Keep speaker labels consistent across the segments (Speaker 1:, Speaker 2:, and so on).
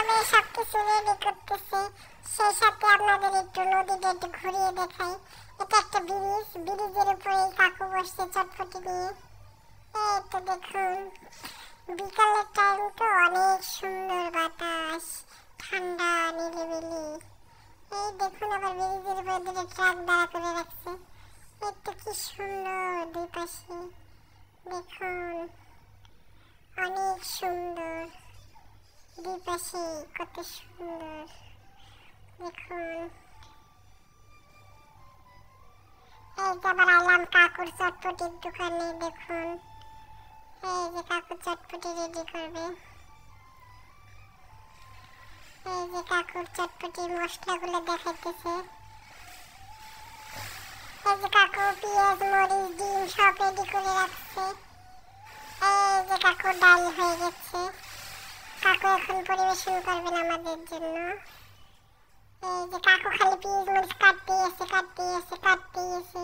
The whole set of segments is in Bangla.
Speaker 1: আমি সবকিছু রেডি করতেছি সেই সাথে আপনাদের একটু নদীটা একটু ঘুরিয়ে দেখাই এটা একটা ব্রিজ ব্রিজের উপরে কাকু বসছে চটপটি নিয়ে এই তো দেখুন বিকালের টাইম তো অনেক সুন্দর বাতাস ঠান্ডা নিরিবিলি এই দেখুন আবার ব্রিজের উপরে দুটো ট্রাক দাঁড়া করে রাখছে এই কি সুন্দর দুই পাশে দেখুন অনেক সুন্দর দুপাশে কত সুন্দর দেখুন এই যে আবার আলাম কাকুর চটপটির দোকানে দেখুন এই যে কাকুর চটপটি রেডি করবে এই যে কাকুর চটপটি মশলাগুলো দেখাইতেছে এই যে কাকু পেঁয়াজ মরিচ ডিম সব রেডি করে রাখছে এখন পরিবেশন করবেন আমাদের জন্য এই যে কাকু খালি পিস মরিচ কাটতে এসে কাটতে এসে কাটতে এসে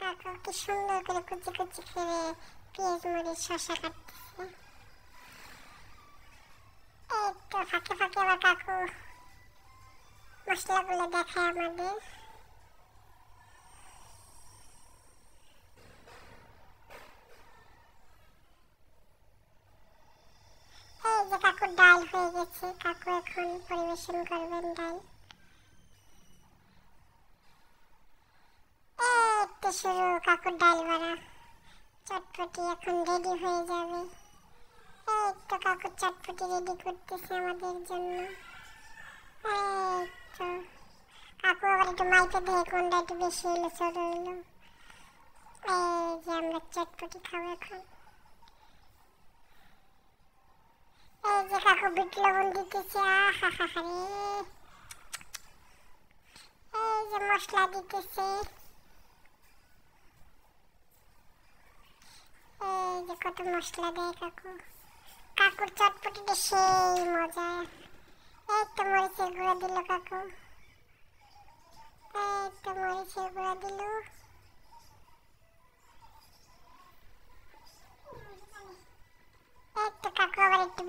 Speaker 1: কাকু কি সুন্দর করে কুচি কুচি করে পিস মরিচ শশা কাটতেছে এই তো ফাঁকে ফাঁকে আবার কাকু মশলাগুলো দেখায় আমাদের দিয়েছি কাকু এখন পরিবেশন করবেন ডাল একটু শুরু কাকুর ডাল বাড়া চটপটি এখন রেডি হয়ে যাবে একটু কাকুর চটপটি রেডি করতেছে আমাদের জন্য একটু কাকু আবার একটু মাইতে দিয়ে কোনটা একটু বেশি এলো ছোট এলো এই যে আমরা চটপটি খাবো এখন বিট লবণ দিতেছি এই যে মশলা দিতেছি এই যে কত মশলা দেয় কাকু কাকুর চটপটিটা মজা এই তো মরিচের গুঁড়ো দিল কাকু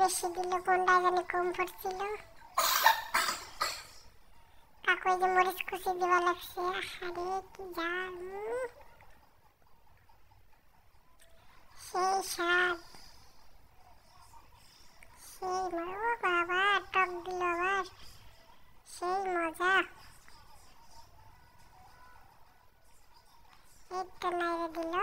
Speaker 1: বেশি দিল কোনটা জানি কম পড়ছিল কাকু যে মরিচ কুচি দিবা লাগছে আহারে কি জাল সেই স্বাদ সেই ও বাবা টক দিল আবার সেই মজা এইটা নাইরে দিল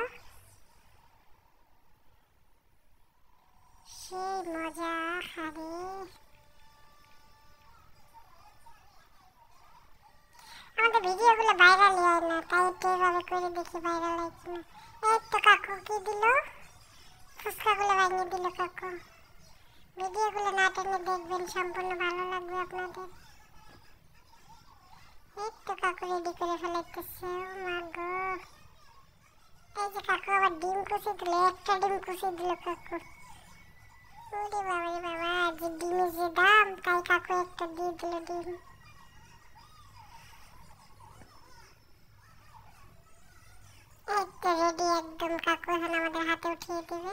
Speaker 1: করে দেখি ভাইরাল হয়েছে না এই তো কাকু কি দিল ফুচকাগুলো বানিয়ে দিল কাকু ভিডিওগুলো না টেনে দেখবেন সম্পূর্ণ ভালো লাগবে আপনাদের এই তো কাকু রেডি করে ফেলাইতেছে ও এই যে কাকু আবার ডিম কুচি দিল একটা ডিম কুচি দিল কাকু ওরে বাবা বাবা যে ডিমের যে দাম তাই কাকু একটা দিয়ে দিল ডিম তো রেডি একদম কাকু এখন আমাদের হাতে উঠিয়ে দিবে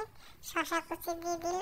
Speaker 1: শশা কুচি দিয়ে দিল